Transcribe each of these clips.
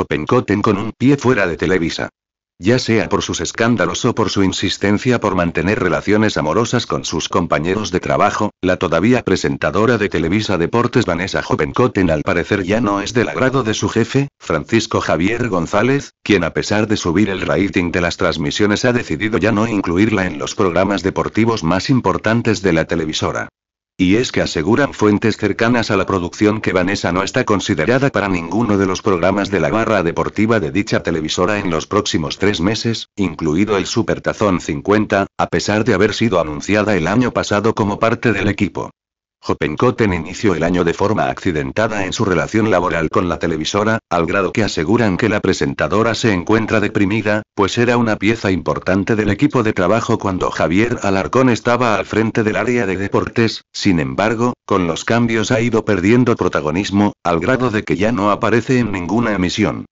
jovencoten con un pie fuera de Televisa. Ya sea por sus escándalos o por su insistencia por mantener relaciones amorosas con sus compañeros de trabajo, la todavía presentadora de Televisa Deportes Vanessa Jovencoten al parecer ya no es del agrado de su jefe, Francisco Javier González, quien a pesar de subir el rating de las transmisiones ha decidido ya no incluirla en los programas deportivos más importantes de la televisora. Y es que aseguran fuentes cercanas a la producción que Vanessa no está considerada para ninguno de los programas de la barra deportiva de dicha televisora en los próximos tres meses, incluido el Supertazón 50, a pesar de haber sido anunciada el año pasado como parte del equipo. Hoppenkotten inició el año de forma accidentada en su relación laboral con la televisora, al grado que aseguran que la presentadora se encuentra deprimida, pues era una pieza importante del equipo de trabajo cuando Javier Alarcón estaba al frente del área de deportes, sin embargo, con los cambios ha ido perdiendo protagonismo, al grado de que ya no aparece en ninguna emisión.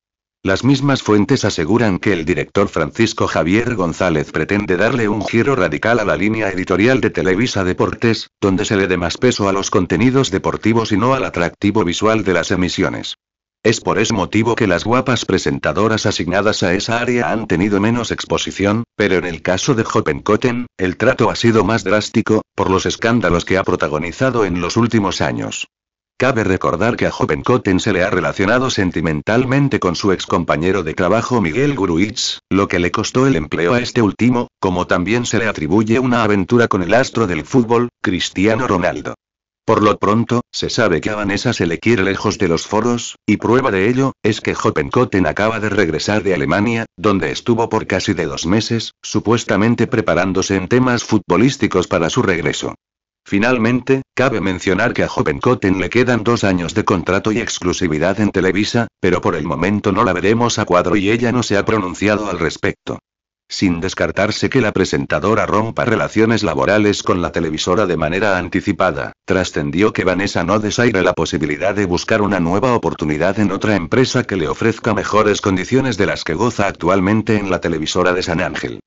Las mismas fuentes aseguran que el director Francisco Javier González pretende darle un giro radical a la línea editorial de Televisa Deportes, donde se le dé más peso a los contenidos deportivos y no al atractivo visual de las emisiones. Es por ese motivo que las guapas presentadoras asignadas a esa área han tenido menos exposición, pero en el caso de Hoppenkotten, el trato ha sido más drástico, por los escándalos que ha protagonizado en los últimos años. Cabe recordar que a Hoppenkotten se le ha relacionado sentimentalmente con su ex compañero de trabajo Miguel Guruitz, lo que le costó el empleo a este último, como también se le atribuye una aventura con el astro del fútbol, Cristiano Ronaldo. Por lo pronto, se sabe que a Vanessa se le quiere lejos de los foros, y prueba de ello, es que Hoppenkotten acaba de regresar de Alemania, donde estuvo por casi de dos meses, supuestamente preparándose en temas futbolísticos para su regreso. Finalmente, cabe mencionar que a jovencoten le quedan dos años de contrato y exclusividad en Televisa, pero por el momento no la veremos a cuadro y ella no se ha pronunciado al respecto. Sin descartarse que la presentadora rompa relaciones laborales con la televisora de manera anticipada, trascendió que Vanessa no desaire la posibilidad de buscar una nueva oportunidad en otra empresa que le ofrezca mejores condiciones de las que goza actualmente en la televisora de San Ángel.